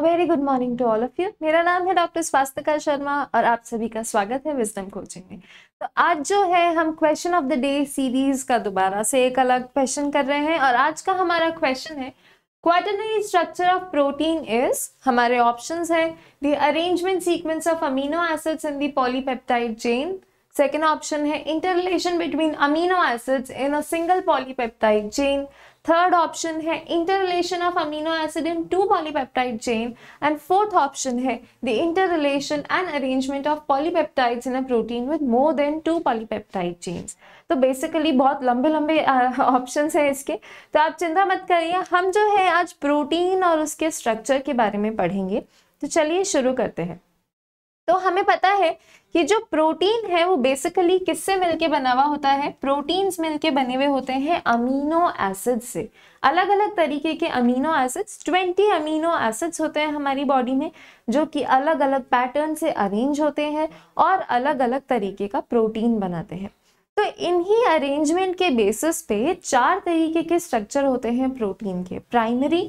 very good morning to all of you मेरा नाम है डॉक्टर स्वास्थ्यका शर्मा और आप सभी का स्वागत है विजडम कोचिंग में तो आज जो है हम question of the day series का दोबारा से एक अलग क्वेश्चन कर रहे हैं और आज का हमारा क्वेश्चन है quaternary structure of protein is हमारे ऑप्शन है the arrangement sequence of amino acids in polypeptide chain second option है interrelation between amino acids in a single polypeptide chain third option है inter relation of amino acid in two polypeptide chain and fourth option है the inter relation and arrangement of polypeptides in a protein with more than two polypeptide chains तो basically बहुत लंबे लंबे option हैं इसके तो आप चिंता मत करिए हम जो है आज प्रोटीन और उसके स्ट्रक्चर के बारे में पढ़ेंगे तो चलिए शुरू करते हैं तो हमें पता है कि जो प्रोटीन है वो बेसिकली किससे मिलके बना हुआ होता है प्रोटीन्स मिलके बने हुए होते हैं अमीनो एसिड से अलग अलग तरीके के अमीनो एसिड्स 20 अमीनो एसिड्स होते हैं हमारी बॉडी में जो कि अलग अलग पैटर्न से अरेंज होते हैं और अलग अलग तरीके का प्रोटीन बनाते हैं तो इन्हीं अरेंजमेंट के बेसिस पे चार तरीके के स्ट्रक्चर होते हैं प्रोटीन के प्राइमरी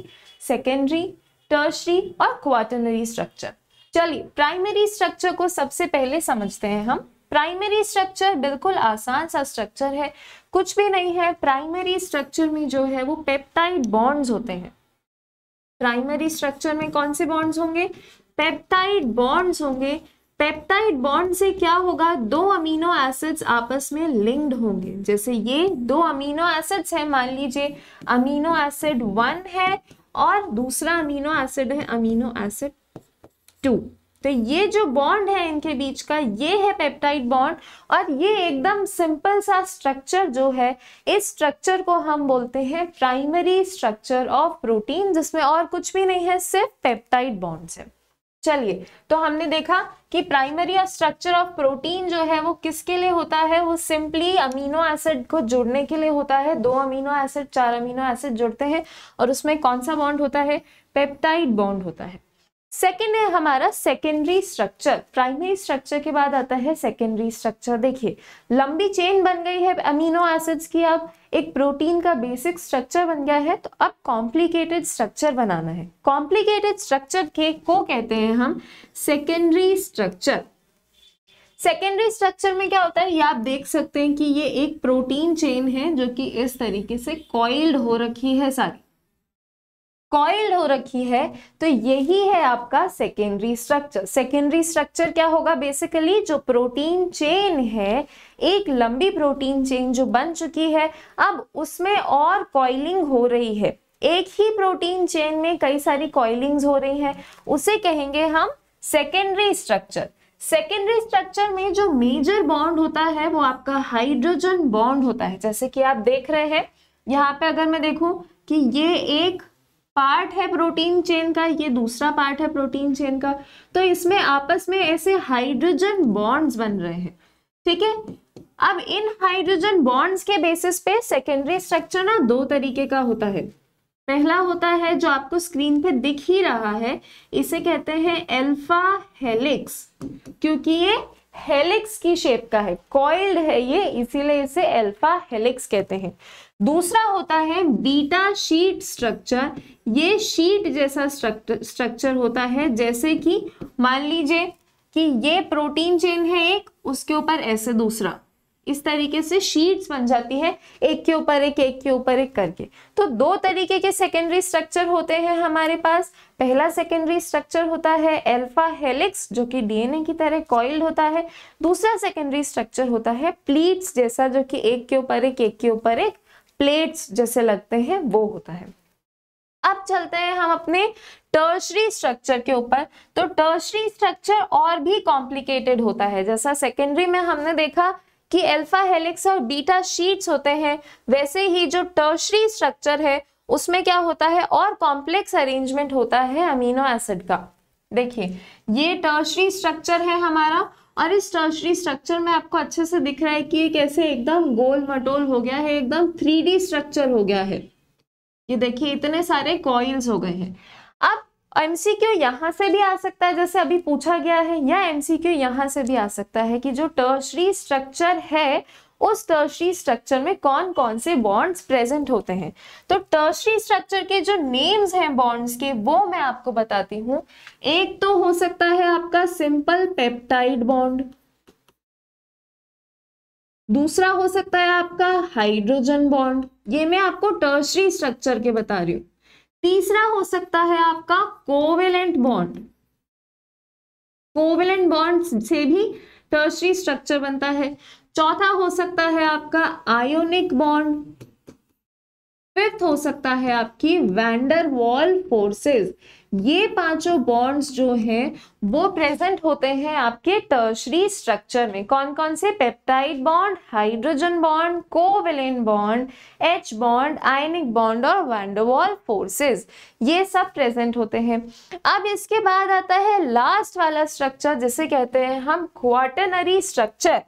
सेकेंडरी टर्शरी और क्वाटनरी स्ट्रक्चर चलिए प्राइमरी स्ट्रक्चर को सबसे पहले समझते हैं हम प्राइमरी स्ट्रक्चर बिल्कुल आसान सा स्ट्रक्चर है कुछ भी नहीं है प्राइमरी स्ट्रक्चर में जो है वो पेप्टाइड बॉन्ड्स होते हैं प्राइमरी स्ट्रक्चर में कौन से बॉन्ड्स होंगे पेप्टाइड बॉन्ड्स होंगे पेप्टाइड बॉन्ड से क्या होगा दो अमीनो एसिड्स आपस में लिंक्ड होंगे जैसे ये दो अमीनो एसिड्स है मान लीजिए अमीनो एसिड वन है और दूसरा अमीनो एसिड है अमीनो एसिड टू तो ये जो बॉन्ड है इनके बीच का ये है पेप्टाइड बॉन्ड और ये एकदम सिंपल सा स्ट्रक्चर जो है इस स्ट्रक्चर को हम बोलते हैं प्राइमरी स्ट्रक्चर ऑफ प्रोटीन जिसमें और कुछ भी नहीं है सिर्फ पेप्टाइड बॉन्ड्स है चलिए तो हमने देखा कि प्राइमरी स्ट्रक्चर ऑफ प्रोटीन जो है वो किसके लिए होता है वो सिंपली अमीनो एसिड को जुड़ने के लिए होता है दो अमीनो एसिड चार अमीनो एसिड जुड़ते हैं और उसमें कौन सा बॉन्ड होता है पेप्टाइड बॉन्ड होता है सेकेंड है हमारा सेकेंडरी स्ट्रक्चर प्राइमरी स्ट्रक्चर के बाद आता है सेकेंडरी स्ट्रक्चर देखिए लंबी चेन बन गई है अमीनो एसिड्स की अब एक प्रोटीन का बेसिक स्ट्रक्चर बन गया है तो अब कॉम्प्लिकेटेड स्ट्रक्चर बनाना है कॉम्प्लिकेटेड स्ट्रक्चर के को कहते हैं हम सेकेंडरी स्ट्रक्चर सेकेंडरी स्ट्रक्चर में क्या होता है ये आप देख सकते हैं कि ये एक प्रोटीन चेन है जो कि इस तरीके से कॉइल्ड हो रखी है सारी कॉइल्ड हो रखी है तो यही है आपका सेकेंडरी स्ट्रक्चर सेकेंडरी स्ट्रक्चर क्या होगा बेसिकली जो प्रोटीन चेन है एक लंबी प्रोटीन चेन जो बन चुकी है अब उसमें और कॉइलिंग हो रही है एक ही प्रोटीन चेन में कई सारी कॉइलिंग्स हो रही हैं उसे कहेंगे हम सेकेंडरी स्ट्रक्चर सेकेंडरी स्ट्रक्चर में जो मेजर बॉन्ड होता है वो आपका हाइड्रोजन बॉन्ड होता है जैसे कि आप देख रहे हैं यहाँ पे अगर मैं देखूं कि ये एक पार्ट है प्रोटीन चेन का ये दूसरा पार्ट है प्रोटीन चेन का तो इसमें आपस में ऐसे हाइड्रोजन बॉन्ड्स बन रहे हैं ठीक है अब इन हाइड्रोजन बॉन्ड्स के बेसिस पे सेकेंडरी स्ट्रक्चर ना दो तरीके का होता है पहला होता है जो आपको स्क्रीन पे दिख ही रहा है इसे कहते हैं एल्फा हेलिक्स क्योंकि ये हेलिक्स की शेप का है कॉइल्ड है ये इसीलिए इसे एल्फा हेलिक्स कहते हैं दूसरा होता है बीटा शीट स्ट्रक्चर ये शीट जैसा स्ट्रक्चर होता है जैसे कि मान लीजिए कि ये प्रोटीन चेन है एक उसके ऊपर ऐसे दूसरा इस तरीके से शीट्स बन जाती है एक के ऊपर एक एक के ऊपर एक करके तो दो तरीके के सेकेंडरी स्ट्रक्चर होते हैं हमारे पास पहला सेकेंडरी स्ट्रक्चर होता है एल्फा हेलिक्स जो कि डीएनए की तरह कॉइल्ड होता है दूसरा सेकेंडरी स्ट्रक्चर होता है प्लीट्स जैसा जो कि एक के ऊपर एक एक के ऊपर एक प्लेट्स जैसे लगते हैं वो होता है अब चलते हैं हम अपने टर्शरी स्ट्रक्चर के ऊपर तो टर्शरी स्ट्रक्चर और भी कॉम्प्लिकेटेड होता है जैसा सेकेंडरी में हमने देखा कि अल्फा हेलिक्स और बीटा शीट्स होते हैं वैसे ही जो टर्शरी स्ट्रक्चर है उसमें क्या होता है और कॉम्प्लेक्स अरेंजमेंट होता है अमीनो एसिड का देखिए ये टर्शरी स्ट्रक्चर है हमारा और इस टर्शरी स्ट्रक्चर में आपको अच्छे से दिख रहा है कि ये कैसे एकदम गोल मटोल हो गया है एकदम थ्री स्ट्रक्चर हो गया है ये देखिए इतने सारे कॉइल्स हो गए हैं अब एमसीक्यू यहाँ से भी आ सकता है जैसे अभी पूछा गया है या एमसीक्यू यहाँ से भी आ सकता है कि जो टर्शरी स्ट्रक्चर है उस टर्शरी स्ट्रक्चर में कौन कौन से बॉन्ड्स प्रेजेंट होते हैं तो टर्शरी स्ट्रक्चर के जो नेम्स हैं बॉन्ड्स के वो मैं आपको बताती हूं एक तो हो सकता है आपका सिंपल पेप्टाइड बॉन्ड दूसरा हो सकता है आपका हाइड्रोजन बॉन्ड ये मैं आपको टर्शरी स्ट्रक्चर के बता रही हूं तीसरा हो सकता है आपका कोवेलेंट बॉन्ड कोवेलेंट बॉन्ड से भी टर्शरी स्ट्रक्चर बनता है चौथा हो सकता है आपका आयोनिक बॉन्ड फिफ्थ हो सकता है आपकी वैंडर वॉल फोर्सेस ये पांचों बॉन्ड्स जो हैं वो प्रेजेंट होते हैं आपके टर्शरी स्ट्रक्चर में कौन कौन से peptide bond hydrogen bond covalent bond H bond ionic bond और वैंडरवॉल फोर्सेस ये सब प्रेजेंट होते हैं अब इसके बाद आता है लास्ट वाला स्ट्रक्चर जिसे कहते हैं हम क्वाटनरी स्ट्रक्चर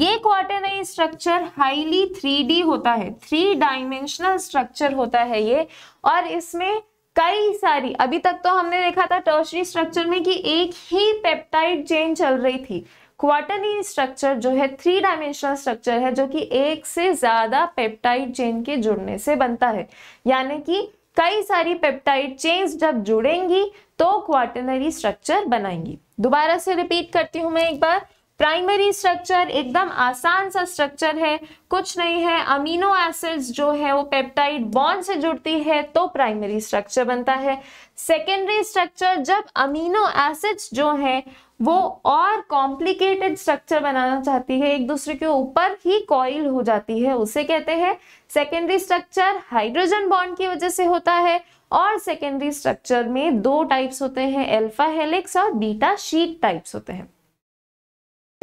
ये क्वार्टेनरी स्ट्रक्चर हाईली थ्री होता है थ्री डायमेंशनल स्ट्रक्चर होता है ये और इसमें कई सारी अभी तक तो हमने देखा था टर्शरी स्ट्रक्चर में कि एक ही पेप्टाइड चेन चल रही थी क्वार्टरली स्ट्रक्चर जो है थ्री डायमेंशनल स्ट्रक्चर है जो कि एक से ज्यादा पेप्टाइड चेन के जुड़ने से बनता है यानी कि कई सारी पेप्टाइड चेन्स जब जुड़ेंगी तो क्वार्टनरी स्ट्रक्चर बनाएंगी दोबारा से रिपीट करती हूँ मैं एक बार प्राइमरी स्ट्रक्चर एकदम आसान सा स्ट्रक्चर है कुछ नहीं है अमीनो एसिड्स जो है वो पेप्टाइड बॉन्ड से जुड़ती है तो प्राइमरी स्ट्रक्चर बनता है सेकेंडरी स्ट्रक्चर जब अमीनो एसिड्स जो है वो और कॉम्प्लिकेटेड स्ट्रक्चर बनाना चाहती है एक दूसरे के ऊपर ही कॉइल हो जाती है उसे कहते हैं सेकेंडरी स्ट्रक्चर हाइड्रोजन बॉन्ड की वजह से होता है और सेकेंडरी स्ट्रक्चर में दो टाइप्स होते हैं एल्फा हेलिक्स और बीटा शीट टाइप्स होते हैं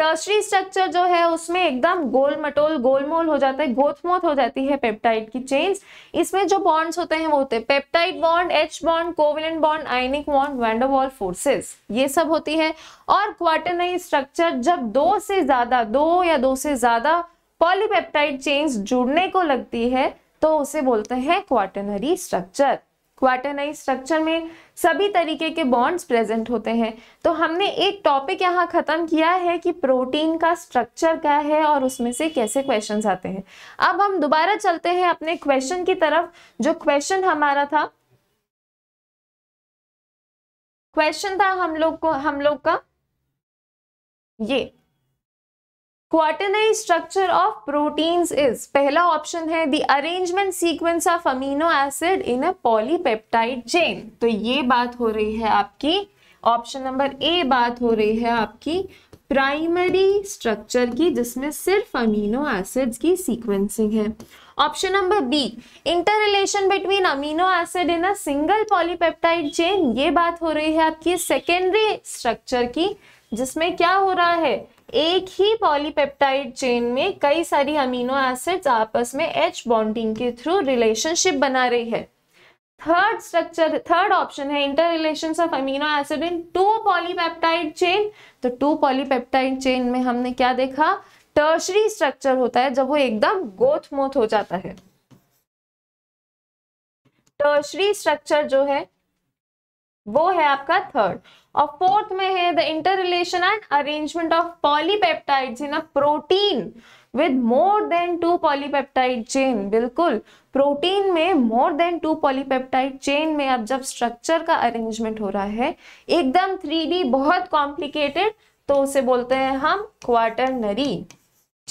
टर्सरी स्ट्रक्चर जो है उसमें एकदम गोल मटोल गोलमोल हो जाता है गोथमोथ हो जाती है पेप्टाइड की चेन्स इसमें जो बॉन्ड्स होते हैं वो होते हैं peptide bond H bond covalent bond ionic bond van der Waals forces ये सब होती है और क्वार्टनरी स्ट्रक्चर जब दो से ज्यादा दो या दो से ज्यादा पॉलीपेप्टाइड चेन्स जुड़ने को लगती है तो उसे बोलते हैं क्वार्टनरी स्ट्रक्चर क्वाटरनाइज स्ट्रक्चर में सभी तरीके के बॉन्ड्स प्रेजेंट होते हैं तो हमने एक टॉपिक यहाँ ख़त्म किया है कि प्रोटीन का स्ट्रक्चर क्या है और उसमें से कैसे क्वेश्चन आते हैं अब हम दोबारा चलते हैं अपने क्वेश्चन की तरफ जो क्वेश्चन हमारा था क्वेश्चन था हम लोग को हम लोग का ये quaternary structure of proteins is पहला ऑप्शन है the arrangement sequence of amino acid in a polypeptide chain तो ये बात हो रही है आपकी ऑप्शन नंबर ए बात हो रही है आपकी प्राइमरी स्ट्रक्चर की जिसमें सिर्फ अमीनो एसिड्स की सीक्वेंसिंग है option number B inter relation between amino acid in a single polypeptide chain ये बात हो रही है आपकी सेकेंडरी स्ट्रक्चर की जिसमें क्या हो रहा है एक ही पॉलीपेप्टाइड चेन में कई सारी अमीनो एसिड्स आपस में एच बॉन्डिंग के थ्रू रिलेशनशिप बना रही है थर्ड स्ट्रक्चर थर्ड ऑप्शन है inter relation of amino acid in two polypeptide chain तो टू पॉलीपेप्टाइड चेन में हमने क्या देखा टर्शरी स्ट्रक्चर होता है जब वो एकदम गोथ मोथ हो जाता है टर्शरी स्ट्रक्चर जो है वो है आपका थर्ड और फोर्थ में है the inter relation and arrangement of polypeptide in a protein with more than two polypeptide chain बिल्कुल प्रोटीन में more than two polypeptide chain में अब जब स्ट्रक्चर का अरेंजमेंट हो रहा है एकदम थ्री बहुत कॉम्प्लिकेटेड तो उसे बोलते हैं हम क्वाटरनरी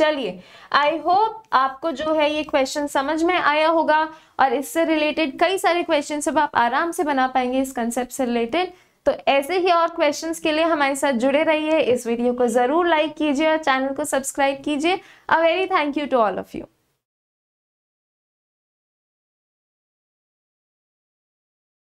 चलिए आई होप आपको जो है ये क्वेश्चन समझ में आया होगा और इससे रिलेटेड कई सारे क्वेश्चन अब आप आराम से बना पाएंगे इस कंसेप्ट से रिलेटेड तो ऐसे ही और क्वेश्चंस के लिए हमारे साथ जुड़े रहिए इस वीडियो को ज़रूर लाइक कीजिए और चैनल को सब्सक्राइब कीजिए uh very thank you to all of you